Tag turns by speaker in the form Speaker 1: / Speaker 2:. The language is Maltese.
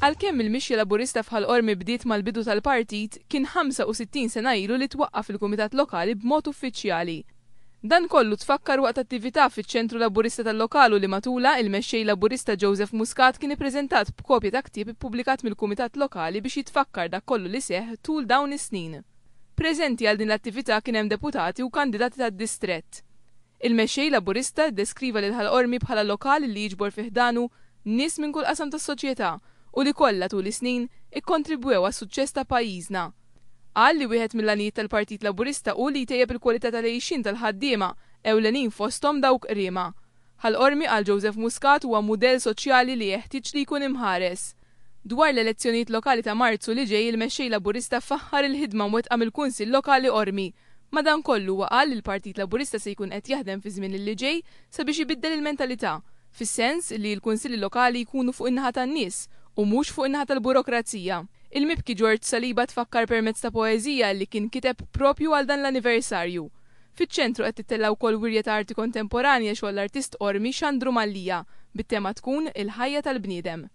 Speaker 1: Għalkemm il-mixja laburista fħal ormi bdiet mal-bidu tal-partit kien 65 sena ilu li twaqqaf il-Kumitat Lokali b'mod uffiċjali. Dan kollu tfakkar waqt attività fiċ-ċentru laburista tal-lokalu li matula il-mexxej laburista Joseph Muscat kien ippreżentat b'kopja ta' ktieb ippubblikat mill-Kumitat Lokali biex jitfakkar dak kollu li seħ tul dawn is-snin. Preżenti għal din l-attività kien hemm deputati u kandidati tad-distrett. Il-mexxej laburista deskriva lil ħal-ormi bħala lokali li jiġbor fiħdanu nies minn kull qasam tas-soċjetà u li kollha tul is-snin ikkontribwew għas suċċess ta' pajjiżna. Qal li wieħed mill-għanijiet tal-Partit Laburista u li tejjeb il-kwalità tal għejxin tal-ħaddiema ewlenin fosthom dawk riema. Ħal Qormi għal Joseph Muscat huwa mudell soċjali li jeħtieġ li jkun imħares. Dwar l-elezzjonijiet lokali ta' Marzu li ġej il-mexxej Laburista faħħar il-ħidma mwetqa mill kunsill Lokali Ormi Madan kollu waqal il-Partit Laburista se jkun qed jaħdem fi żmien li ġej sabiex jibiddel il-mentalità, fis-sens li l-kunsilli lokali jkunu fuq in-naħa tan-nies u mhux fuq in tal-burokrazija. Il-mibki George Saliba tfakkar permezz ta' poezija li kien kiteb propju għal dan l-anniversarju. Fiċ-ċentru qed titella wkoll wirja ta' arti kontemporanja xogħol l-artist Ormi Xandru Mallija bit-tema tkun il-ħajja tal-bniedem.